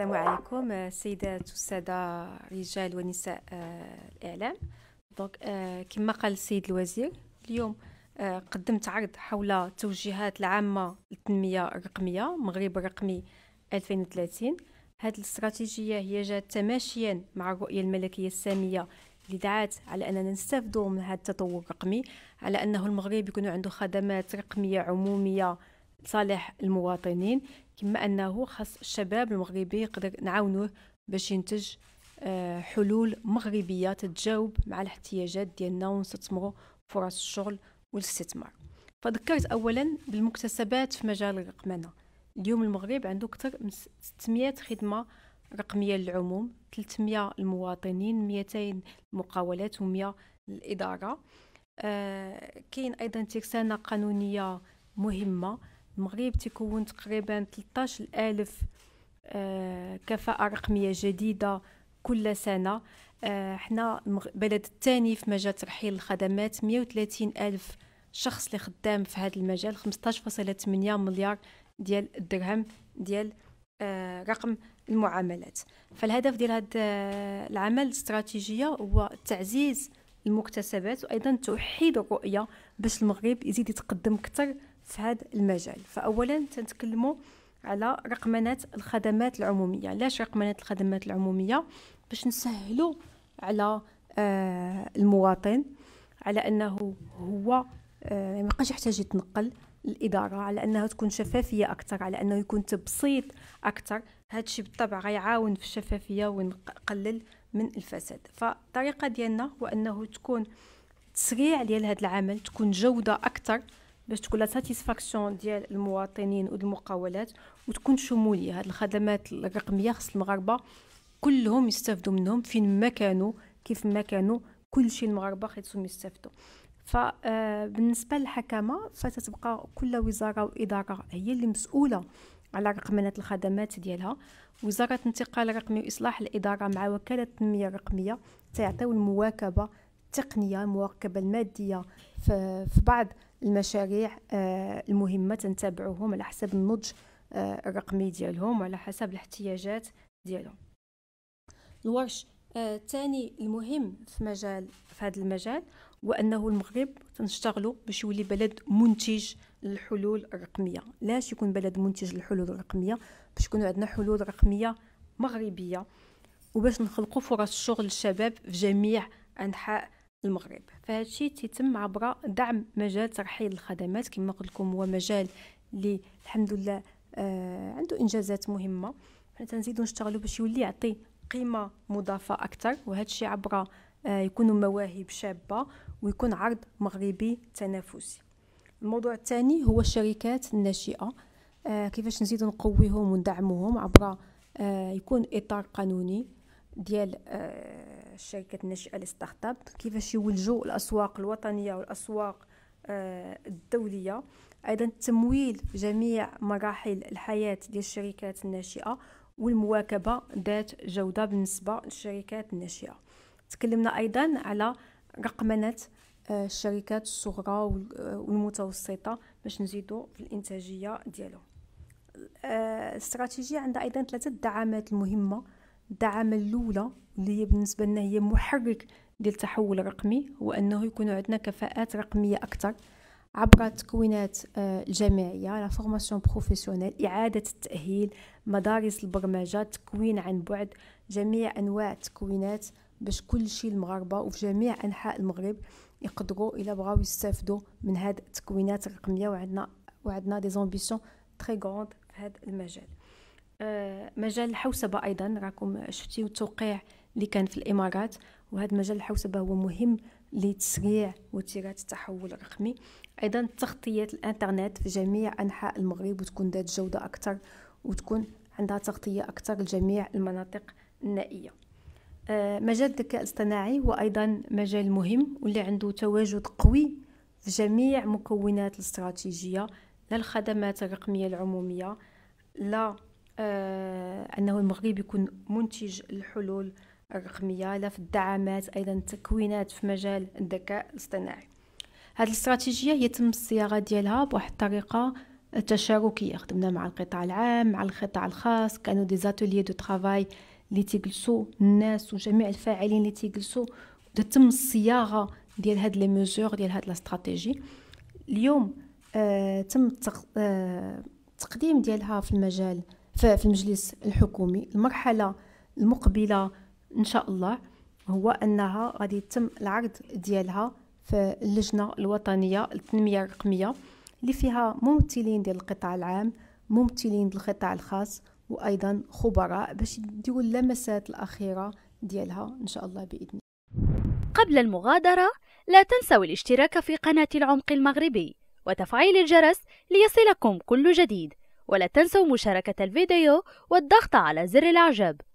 السلام عليكم آه، السيدات والسادة رجال ونساء آه، الإعلام دونك آه، كما قال السيد الوزير اليوم قدمت عرض حول التوجيهات العامة للتنمية الرقمية مغرب الرقمي 2030 هذه الاستراتيجية هي جات تماشيا مع الرؤية الملكية السامية اللي دعات على أننا نستافدوا من هذا التطور الرقمي على أنه المغرب يكون عنده خدمات رقمية عمومية لصالح المواطنين كما انه خاص الشباب المغربي يقدر نعاونوه باش ينتج آه، حلول مغربيه تتجاوب مع الاحتياجات ديالنا ونستثمروا فرص الشغل والاستثمار فذكرت اولا بالمكتسبات في مجال الرقمنه اليوم المغرب عنده اكثر من 600 خدمه رقميه للعموم 300 المواطنين 200 المقاولات و100 الاداره آه كاين ايضا ترسانه قانونيه مهمه المغرب تكون تقريبا 13 ألف آه، كفاءة رقمية جديدة كل سنة احنا آه، بلد الثاني في مجال ترحيل الخدمات 130 ألف شخص اللي خدام في هذا المجال 15.8 مليار ديال الدرهم ديال آه، رقم المعاملات فالهدف ديال هذا العمل الاستراتيجيه هو تعزيز المكتسبات وايضا توحيد الرؤيه باش المغرب يزيد يتقدم اكثر في هذا المجال فأولا تنتكلموا على رقمنات الخدمات العمومية علاش رقمنات الخدمات العمومية باش نسهلوا على آه المواطن على أنه هو آه ما يبقاش يحتاج يتنقل الإدارة على أنها تكون شفافية أكثر على أنه يكون تبسيط أكثر هذا الشيء بالطبع غيعاون في الشفافية ونقلل من الفساد فالطريقة ديالنا هو أنه تكون تسريع ديال هذا العمل تكون جودة أكثر باش تكون لا ساتيسفاكسيون ديال المواطنين والمقاولات وتكون شموليه هاد الخدمات الرقميه خص المغاربه كلهم يستافدوا منهم فين ما كانوا كيف ما كانوا كلشي المغاربه خصهم يستافدوا فبالنسبه آه، للحكامه فتتبقى كل وزاره واداره هي اللي مسؤوله على رقمنه الخدمات ديالها وزاره الانتقال الرقمي واصلاح الاداره مع وكاله التنميه الرقميه تعطيو المواكبه التقنيه المواكبه الماديه في بعض المشاريع آه، المهمه تنتابعوهم على حسب النضج آه، الرقمي ديالهم وعلى حسب الاحتياجات ديالهم الورش آه، الثاني المهم في مجال في هذا المجال هو انه المغرب تنشتغلوا باش يولي بلد منتج للحلول الرقميه لاش يكون بلد منتج للحلول الرقميه باش يكون عندنا حلول رقميه مغربيه وباش نخلقوا فرص الشغل للشباب في جميع انحاء المغرب فهذا الشيء تيتم عبر دعم مجال ترحيل الخدمات كما قلت لكم هو مجال اللي الحمد لله آه عنده انجازات مهمه حنا تنزيدو نشتغلوا باش يولي يعطي قيمه مضافه اكثر وهذا الشيء عبر آه يكونوا مواهب شابه ويكون عرض مغربي تنافسي الموضوع الثاني هو الشركات الناشئه آه كيفاش نزيدو نقويهم وندعموهم عبر آه يكون اطار قانوني ديال آه شركة نشأة الستارت اب كيفاش يولجوا الأسواق الوطنية والأسواق آه، الدولية أيضا تمويل جميع مراحل الحياة ديال الشركات الناشئة والمواكبة ذات جودة بالنسبة للشركات الناشئة تكلمنا أيضا على رقمنة آه، الشركات الصغرى آه، والمتوسطة باش نزيدوا في الإنتاجية ديالهم الاستراتيجية عندها أيضا ثلاثة الدعامات المهمة الدعامه الاولى اللي هي بالنسبه لنا هي محرك ديال التحول الرقمي هو انه يكون عندنا كفاءات رقميه اكثر عبر التكوينات آه، الجامعيه لا فورماسيون بروفيسيونيل اعاده التاهيل مدارس البرمجه التكوين عن بعد جميع انواع التكوينات باش كل شيء المغاربه وفي جميع انحاء المغرب يقدروا الا بغاو يستافدوا من هاد التكوينات الرقميه وعندنا وعندنا دي زومبيسيون تري غروند في هذا المجال آه، مجال الحوسبة أيضا راكم شفتيو التوقيع اللي كان في الإمارات وهذا مجال الحوسبة هو مهم لتسريع وتيرات التحول الرقمي أيضا تغطية الإنترنت في جميع أنحاء المغرب وتكون ذات جودة أكثر وتكون عندها تغطية أكثر لجميع المناطق النائية آه، مجال الذكاء الاصطناعي هو أيضا مجال مهم واللي عنده تواجد قوي في جميع مكونات الاستراتيجية لا الخدمات الرقمية العمومية لا آه، أنه المغرب يكون منتج الحلول الرقمية لا في الدعامات أيضا التكوينات في مجال الذكاء الاصطناعي هذه الاستراتيجية يتم الصياغة ديالها بواحد الطريقة تشاركية خدمنا مع القطاع العام مع القطاع الخاص كانوا دي زاتولي دو ترافاي اللي تيجلسوا الناس وجميع الفاعلين اللي تيجلسوا تتم الصياغة ديال هاد لي ميزور ديال هاد الاستراتيجي اليوم آه تم التق... آه التقديم ديالها في المجال في المجلس الحكومي المرحله المقبله ان شاء الله هو انها غادي يتم العرض ديالها في اللجنه الوطنيه للتنميه الرقميه اللي فيها ممثلين ديال القطاع العام ممثلين ديال القطاع الخاص وايضا خبراء باش يديو اللمسات الاخيره ديالها ان شاء الله باذن قبل المغادره لا تنسوا الاشتراك في قناه العمق المغربي وتفعيل الجرس ليصلكم كل جديد ولا تنسوا مشاركة الفيديو والضغط على زر الإعجاب